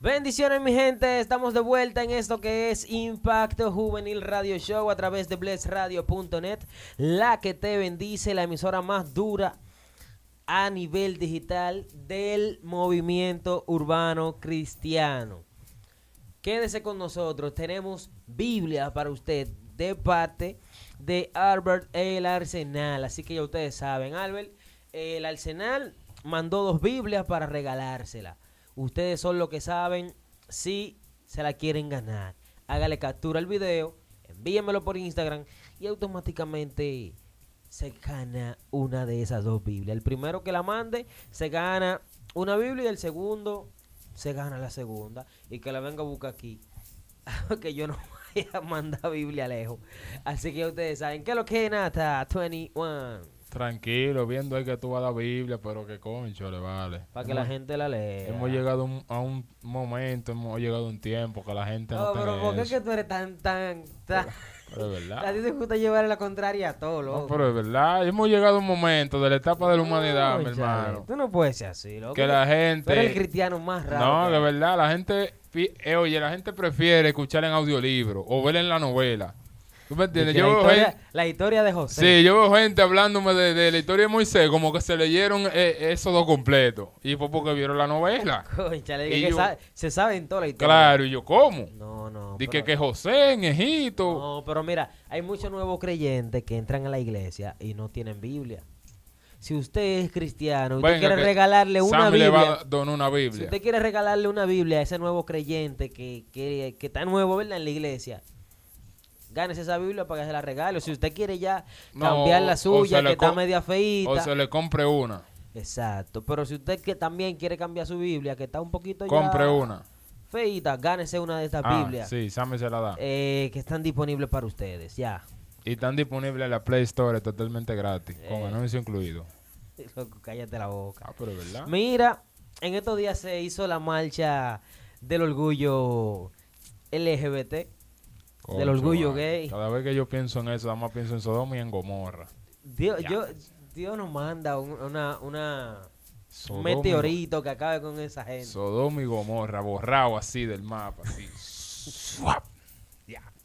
Bendiciones mi gente, estamos de vuelta en esto que es Impacto Juvenil Radio Show a través de blessradio.net, la que te bendice, la emisora más dura a nivel digital del movimiento urbano cristiano. Quédese con nosotros, tenemos Biblia para usted de parte de Albert El Arsenal, así que ya ustedes saben, Albert, el Arsenal mandó dos Biblias para regalársela Ustedes son los que saben si se la quieren ganar. Hágale captura al video, envíenmelo por Instagram y automáticamente se gana una de esas dos Biblias. El primero que la mande se gana una Biblia y el segundo se gana la segunda. Y que la venga a buscar aquí. que yo no vaya a mandar Biblia lejos. Así que ustedes saben que lo que es Nata 21 tranquilo, viendo ahí que tú vas a la Biblia, pero que concho le vale. Para que la gente la lea. Hemos llegado a un momento, hemos llegado a un tiempo que la gente no, no pero ¿por qué que tú eres tan, tan, tan... verdad. A ti te gusta llevar la contraria a todo, loco. No, pero es verdad. Hemos llegado a un momento de la etapa de la humanidad, mi hermano. Tú no puedes ser así, loco. Que la gente... Tú el cristiano más raro. No, de verdad. La gente... Eh, oye, la gente prefiere escuchar en audiolibro o ver en la novela la, historia, de José. Sí, yo veo gente hablándome de, la historia de Moisés, como que se leyeron eh, esos dos completos. Y fue porque vieron la novela. Se sabe, se saben toda la historia. Claro, y yo, ¿cómo? No, no. Dije que, que José en Egipto. No, pero mira, hay muchos nuevos creyentes que entran a la iglesia y no tienen Biblia. Si usted es cristiano, usted quiere regalarle una Biblia. una Biblia. Si usted quiere regalarle una Biblia a ese nuevo creyente que, que, que está nuevo, ¿verdad? En la iglesia Gánese esa Biblia para que se la regale. si usted quiere ya cambiar la suya, que está media feita. O se le compre una. Exacto. Pero si usted también quiere cambiar su Biblia, que está un poquito Compre una. Feita, gánese una de estas ah, Biblias. Sí, Sammy se la da. Eh, que están disponibles para ustedes, ya. Y están disponibles en la Play Store totalmente gratis, con eh. anuncio incluido. cállate la boca. Ah, pero ¿verdad? Mira, en estos días se hizo la marcha del orgullo LGBT del orgullo gay. Cada vez que yo pienso en eso, nada más pienso en Sodoma y en Gomorra. Dios, nos manda una, meteorito que acabe con esa gente. Sodoma y Gomorra, borrado así del mapa.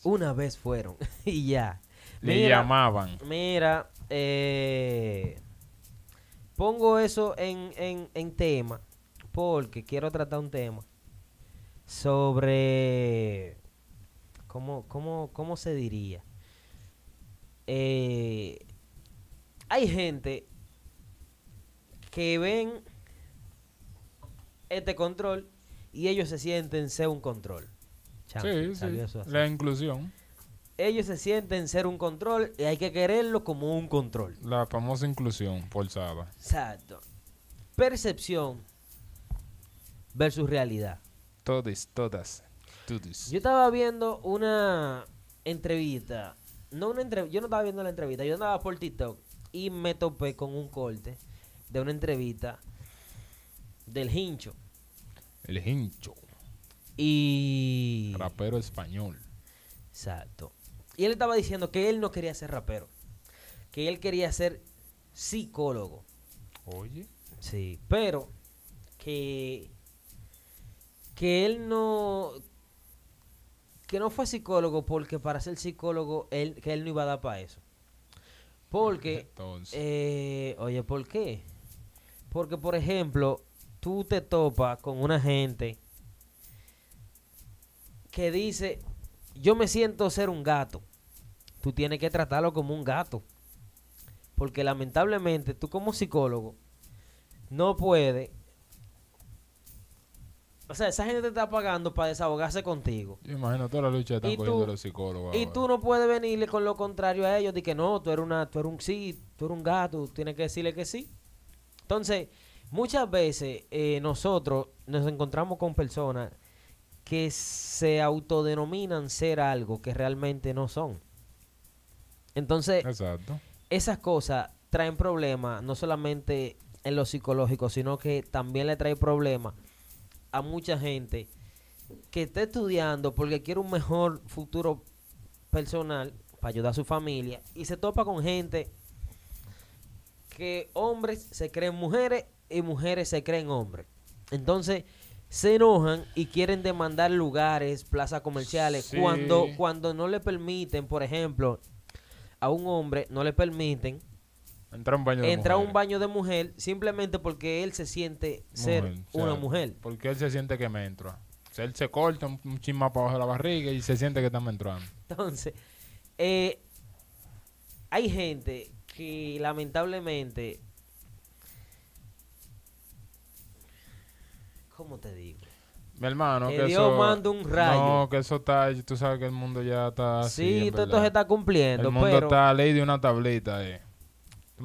Una vez fueron y ya. Le llamaban. Mira, eh, pongo eso en, en, en tema porque quiero tratar un tema sobre ¿Cómo, cómo, se diría? Eh, hay gente que ven este control y ellos se sienten ser un control. sí, sí. La inclusión. Ellos se sienten ser un control y hay que quererlo como un control. La famosa inclusión forzada. Exacto. Percepción versus realidad. Todas, todas. Yo estaba viendo una entrevista. No una yo no estaba viendo la entrevista, yo andaba por TikTok y me topé con un corte de una entrevista del hincho. El hincho. Y. Rapero español. Exacto. Y él estaba diciendo que él no quería ser rapero. Que él quería ser psicólogo. Oye. Sí, pero que. Que él no que no fue psicólogo porque para ser psicólogo él que él no iba a dar para eso. Porque eh, oye, ¿por qué? Porque por ejemplo, tú te topas con una gente que dice, "Yo me siento ser un gato." Tú tienes que tratarlo como un gato. Porque lamentablemente tú como psicólogo no puedes o sea, esa gente te está pagando para desahogarse contigo. Yo imagino toda la lucha los psicólogos. Y tú no puedes venirle con lo contrario a ellos de que no, tú eres, una, tú eres un sí, tú eres un gato, tienes que decirle que sí. Entonces, muchas veces eh, nosotros nos encontramos con personas que se autodenominan ser algo que realmente no son. Entonces, esas cosas traen problemas, no solamente en lo psicológico, sino que también le trae problemas a mucha gente que está estudiando porque quiere un mejor futuro personal para ayudar a su familia y se topa con gente que hombres se creen mujeres y mujeres se creen hombres. Entonces se enojan y quieren demandar lugares, plazas comerciales, cuando, cuando no le permiten, por ejemplo, a un hombre, no le permiten Entra a un baño de entra mujer. un baño de mujer simplemente porque él se siente ser una mujer. Porque él se siente que me entra. O sea, él se corta un, un para abajo de la barriga y se siente que está entrando. Entonces, eh, hay gente que lamentablemente... ¿Cómo te digo? Mi hermano, que, Dios un rayo. No, que eso está, tú sabes que el mundo ya está. Sí, todo esto se está cumpliendo. El mundo está ley de una tablita ahí.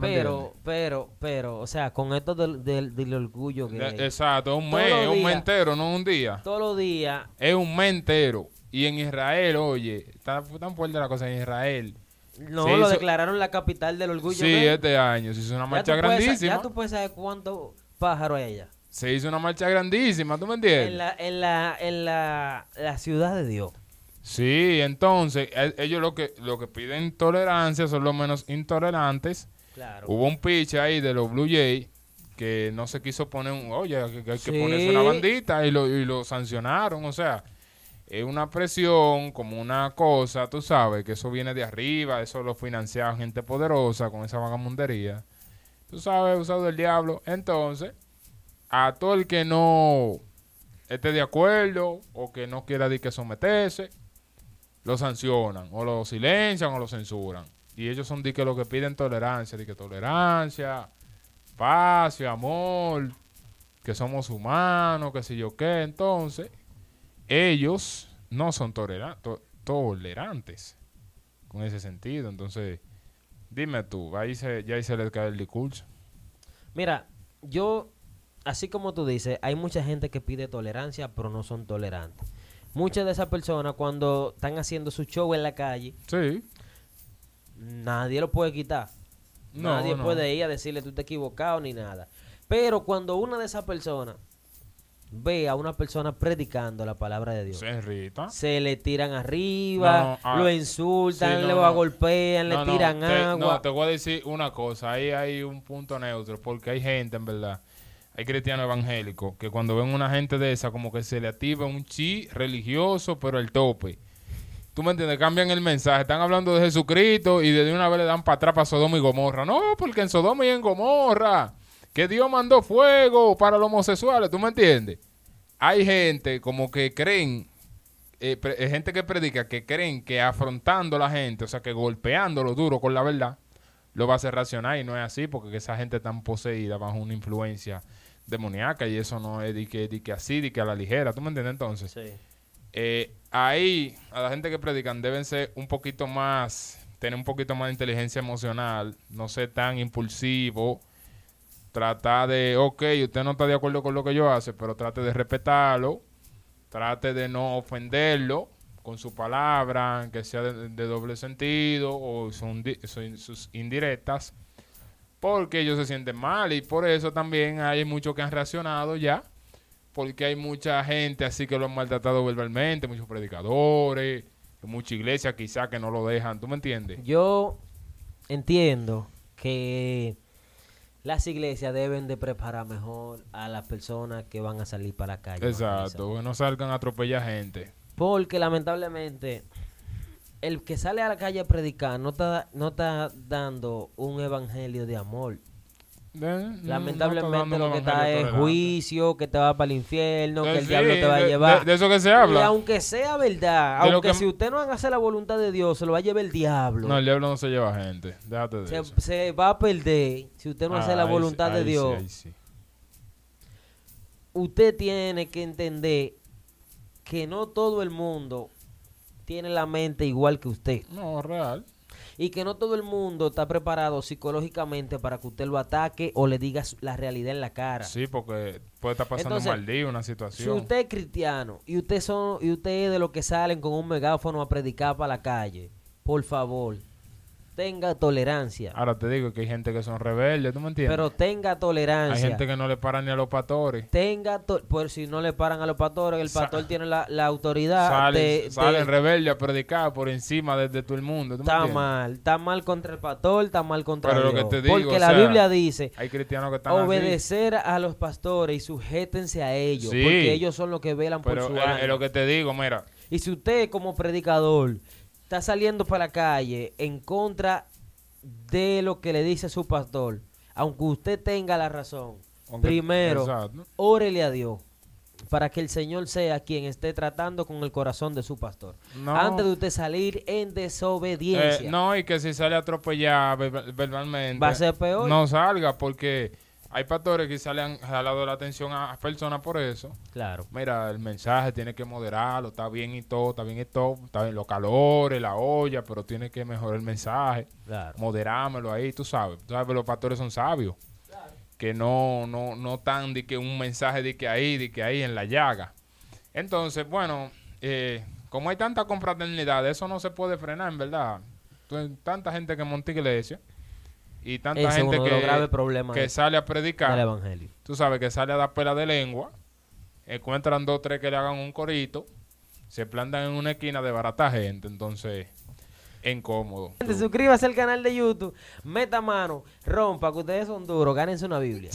Pero, pero, pero, o sea, con esto del, del, orgullo que. exacto, un es un mes entero, no un día. Todos los días. Es un mes entero. Y en Israel, oye, está tan fuerte la cosa en Israel. No, lo declararon la capital del orgullo. Sí, este año. Se hizo una marcha grandísima. ya tú puedes saber cuánto pájaro hay allá. Se hizo una marcha grandísima, ¿tú me entiendes? En la, ciudad de Dios. Sí, entonces, e, ellos lo que, lo que piden tolerancia son los menos intolerantes Hubo un pitch ahí de los Blue Jays que no se quiso poner un, oye, hay que ponerse una bandita y lo, sancionaron, o sea, es una presión, como una cosa, tú sabes, que eso viene de arriba, eso lo financiaba gente poderosa con esa vagamundería. Tú sabes, usado del diablo. Entonces, a todo el que no esté de acuerdo o que no quiera de que someterse, lo sancionan, o lo silencian o lo censuran. Y ellos son de que lo que piden tolerancia, de que tolerancia, paz y amor, que somos humanos, que si yo qué. Entonces, ellos no son tolerantes con ese sentido. Entonces, dime tú, ahí se, ya ahí les cae el discurso. Mira, yo, así como tú dices, hay mucha gente que pide tolerancia, pero no son tolerantes. Muchas de esas personas cuando están haciendo su show en la calle, sí nadie lo puede quitar. nadie puede ir a decirle tú te equivocado ni nada. Pero cuando una de esas personas ve a una persona predicando la palabra de Dios. Se le tiran arriba, ah, lo insultan, le lo golpean, le tiran agua. No, te voy a decir una cosa, ahí hay un punto neutro, porque hay gente, en verdad, hay cristiano evangélico que cuando ven una gente de esa, como que se le activa un chi religioso, pero al tope. Tú me entiendes, cambian el mensaje. Están hablando de Jesucristo y de una vez le dan para atrás a Sodoma y Gomorra. No, porque en Sodoma y en Gomorra, que Dios mandó fuego para los homosexuales. ¿Tú me entiendes? Hay gente como que creen, hay eh, eh, gente que predica que creen que afrontando a la gente, o sea, que golpeándolo duro con la verdad, lo va a hacer racional y no es así porque esa gente está poseída bajo una influencia demoníaca y eso no es de que, que así, de que a la ligera. ¿Tú me entiendes entonces? Sí. Eh, ahí a la gente que predican deben ser un poquito más, tener un poquito más de inteligencia emocional, no ser tan impulsivo, tratar de, ok, usted no está de acuerdo con lo que yo hace, pero trate de respetarlo, trate de no ofenderlo con su palabra, que sea de, doble sentido o sus indirectas, porque ellos se sienten mal y por eso también hay muchos que han reaccionado ya porque hay mucha gente así que lo han maltratado verbalmente, muchos predicadores, mucha iglesia quizá que no lo dejan, ¿tú me entiendes? Yo entiendo que las iglesias deben de preparar mejor a las personas que van a salir para la calle. Exacto, que no salgan a atropellar gente. Porque lamentablemente el que sale a la calle a predicar no está, no está dando un evangelio de amor, Lamentablemente lo que está es pues. juicio, que te va para el infierno, que eh, el diablo te va a llevar. De, eso que se habla. Y aunque sea verdad, aunque si usted no hace la voluntad de Dios, se lo va a llevar el diablo. No, el diablo no se lleva gente. Déjate de se, eso. se va a perder si usted no hace la voluntad de Dios. Usted tiene que entender que no todo el mundo tiene la mente igual que usted. No, real y que no todo el mundo está preparado psicológicamente para que usted lo ataque o le diga la realidad en la cara. Sí, porque puede estar pasando un mal día, una situación. Si usted es cristiano y usted son y usted es de los que salen con un megáfono a predicar para la calle, por favor, tenga tolerancia. Ahora te digo que hay gente que son rebeldes, ¿tú me entiendes? Pero tenga tolerancia. Hay gente que no le paran ni a los pastores. Tenga, Por si no le paran a los pastores, el pastor tiene la, autoridad de... Salen rebeldes a predicar por encima de, todo el mundo, Está mal, está mal contra el pastor, está mal contra Pero Lo que Porque la Biblia dice... Hay cristianos que están Obedecer a los pastores y sujétense a ellos, porque ellos son los que velan por su Pero es lo que te digo, mira... Y si usted como predicador está saliendo para la calle en contra de lo que le dice su pastor, aunque usted tenga la razón, primero, órele a Dios para que el Señor sea quien esté tratando con el corazón de su pastor. Antes de usted salir en eh, desobediencia. no, y que si sale atropellado verbalmente. Va a ser peor. No salga porque hay pastores que le han jalado la atención a, personas por eso. Claro. Mira, el mensaje tiene que moderarlo, está bien y todo, está bien y todo, está bien los calores, la olla, pero tiene que mejorar el mensaje. Claro. Moderámelo ahí, tú sabes. Tú sabes, los pastores son sabios. Claro. Que no, no, no tan de que un mensaje de que ahí, de que ahí en la llaga. Entonces, bueno, eh, como hay tanta confraternidad, eso no se puede frenar, en verdad. tanta gente que monta iglesia y tanta gente que, sale a predicar. evangelio. Tú sabes que sale a dar pela de lengua, encuentran dos o tres que le hagan un corito, se plantan en una esquina de barata gente, entonces incómodo. Suscríbase al canal de YouTube, meta mano, rompa que ustedes son duros, gánense una Biblia.